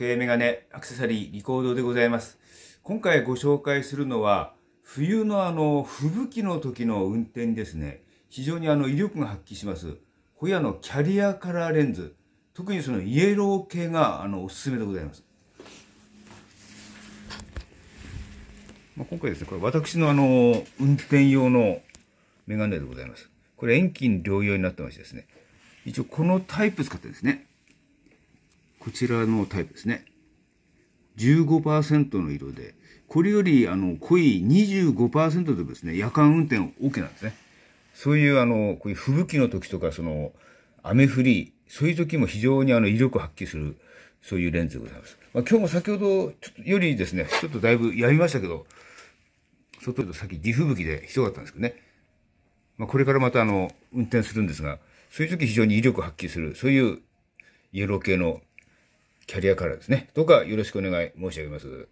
時計、メガネ、アクセサリー、リコードでございます。今回ご紹介するのは、冬のあの、吹雪の時の運転ですね。非常にあの、威力が発揮します。ホヤのキャリアカラーレンズ。特にそのイエロー系があの、おすすめでございます。まあ、今回ですね、これ私のあの、運転用のメガネでございます。これ遠近両用になってましてですね。一応このタイプ使ってですね。こちらのタイプですね。15%の色で、これよりあの濃い25%でですね、夜間運転 OK なんですね。そういうあの、こういう吹雪の時とか、その、雨降り、そういう時も非常にあの威力を発揮する、そういうレンズでございます。まあ、今日も先ほどちょっとよりですね、ちょっとだいぶやみましたけど、外とさっき地吹雪でひどかったんですけどね。まあ、これからまたあの、運転するんですが、そういう時非常に威力を発揮する、そういうイエロー系のキャリアからですね。どうかよろしくお願い申し上げます。